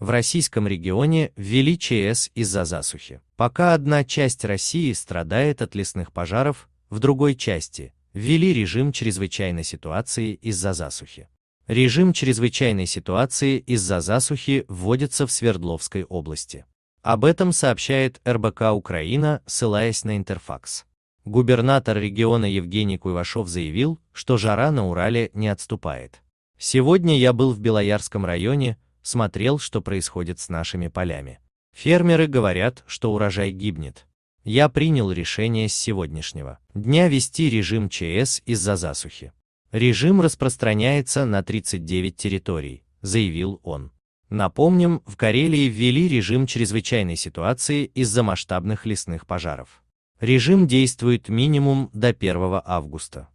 в российском регионе ввели ЧС из-за засухи. Пока одна часть России страдает от лесных пожаров, в другой части ввели режим чрезвычайной ситуации из-за засухи. Режим чрезвычайной ситуации из-за засухи вводится в Свердловской области. Об этом сообщает РБК Украина, ссылаясь на Интерфакс. Губернатор региона Евгений Куйвашов заявил, что жара на Урале не отступает. Сегодня я был в Белоярском районе, смотрел, что происходит с нашими полями. Фермеры говорят, что урожай гибнет. Я принял решение с сегодняшнего дня вести режим ЧС из-за засухи. Режим распространяется на 39 территорий, заявил он. Напомним, в Карелии ввели режим чрезвычайной ситуации из-за масштабных лесных пожаров. Режим действует минимум до 1 августа.